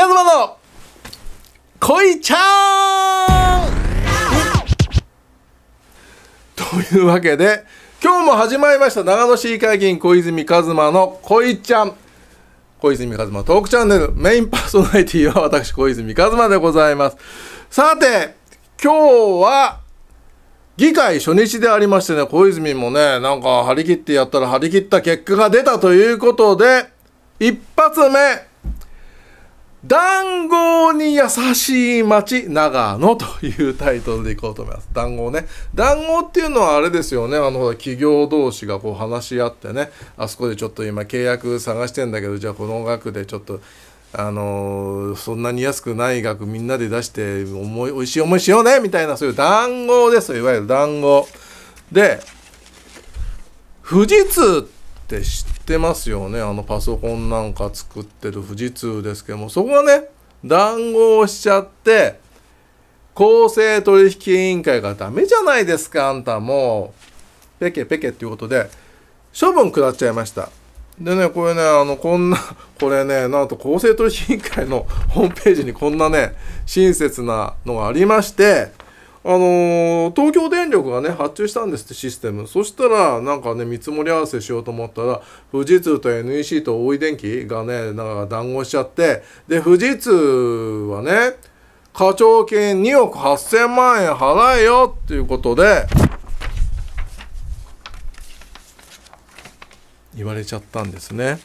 カズマの恋ちゃんというわけで今日も始まりました長野市議会議員小泉一馬の恋ちゃん小泉一馬トークチャンネルメインパーソナリティは私小泉一馬でございますさて今日は議会初日でありましてね小泉もねなんか張り切ってやったら張り切った結果が出たということで一発目談合に優しい町、長野というタイトルでいこうと思います。談合ね。談合っていうのはあれですよね。あの、企業同士がこう話し合ってね、あそこでちょっと今契約探してんだけど、じゃあこの額でちょっと、あのそんなに安くない額みんなで出しておい、美味しい思いしようねみたいな、そういう談合ですよ。いわゆる談合。で、富士通って、って知ってますよねあのパソコンなんか作ってる富士通ですけどもそこがね談合しちゃって公正取引委員会がダメじゃないですかあんたもうペケペケっていうことで処分下っちゃいましたでねこれねあのこんなこれねなんと公正取引委員会のホームページにこんなね親切なのがありましてあのー、東京電力がね発注したんですってシステムそしたらなんかね見積もり合わせしようと思ったら富士通と NEC と大井電機がねなんか談合しちゃってで富士通はね課徴金2億8000万円払えよっていうことで言われちゃったんですね。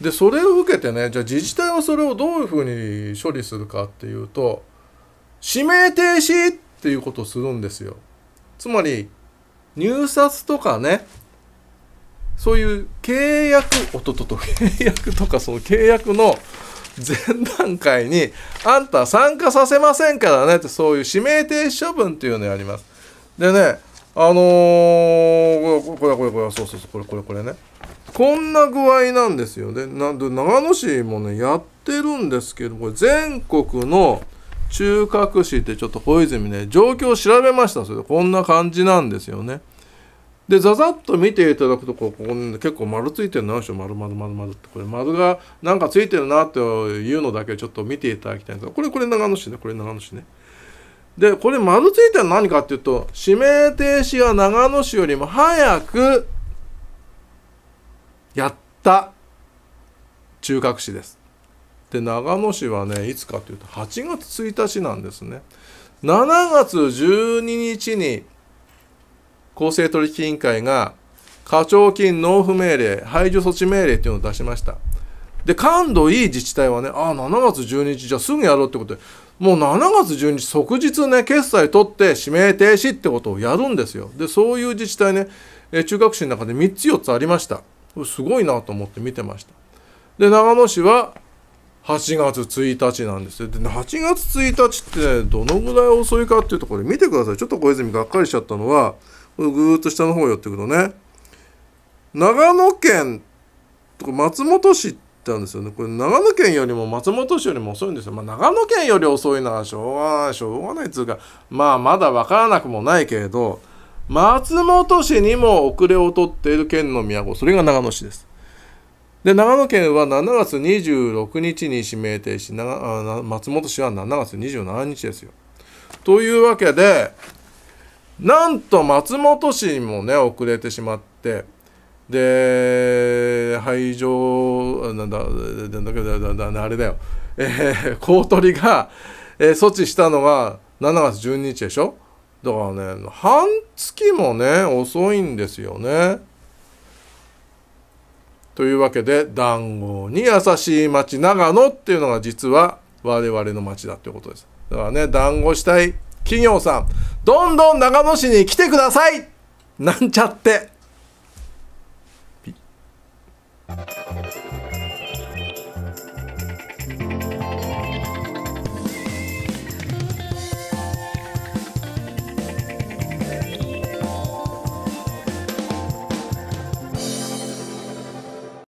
でそれを受けてねじゃあ自治体はそれをどういうふうに処理するかっていうと指名停止っていうことをするんですよ。つまり入札とかねそういう契約おととと契約とかその契約の前段階にあんた参加させませんからねってそういう指名停止処分っていうのやります。でねあのー、これこれこれそうそうそうこれこれこれねこんな具合なんですよね。なんで長野市もねやってるんですけどこれ全国の中核市ってちょっと小泉ね状況を調べましたそれこんな感じなんですよねでざざっと見ていただくとこここ、ね、結構丸ついてるなでしょ丸丸丸丸ってこれ丸がなんかついてるなっていうのだけちょっと見ていただきたいんですがこれこれ長野市ねこれ長野市ねでこれ丸ついてるの何かっていうと指名停止が長野市よりも早くやった中核市ですで長野市はねいつかというと8月1日なんですね7月12日に公正取引委員会が課徴金納付命令排除措置命令っていうのを出しましたで感度いい自治体はねああ7月12日じゃあすぐやろうってことでもう7月12日即日ね決済取って指名停止ってことをやるんですよでそういう自治体ね中核市の中で3つ4つありましたすごいなと思って見てましたで長野市は8月1日なんですよで8月1日ってどのぐらい遅いかっていうとこれ見てくださいちょっと小泉がっかりしちゃったのはぐーっと下の方寄ってくとね長野県とか松本市ってあるんですよねこれ長野県よりも松本市よりも遅いんですよ、まあ、長野県より遅いのはしょうがないしょうがないっつうかまあまだ分からなくもないけれど松本市にも遅れをとっている県の都それが長野市ですで、長野県は7月26日に指名停止、長松本市は7月27日ですよ。というわけで、なんと松本市もね、遅れてしまって、で、排除、なんだ、なんだ、あれだよ、えー、公取が、えー、措置したのが7月12日でしょだからね、半月もね、遅いんですよね。というわけで談合に優しい町長野っていうのが実は我々の町だっていうことですだからね談合したい企業さんどんどん長野市に来てくださいなんちゃって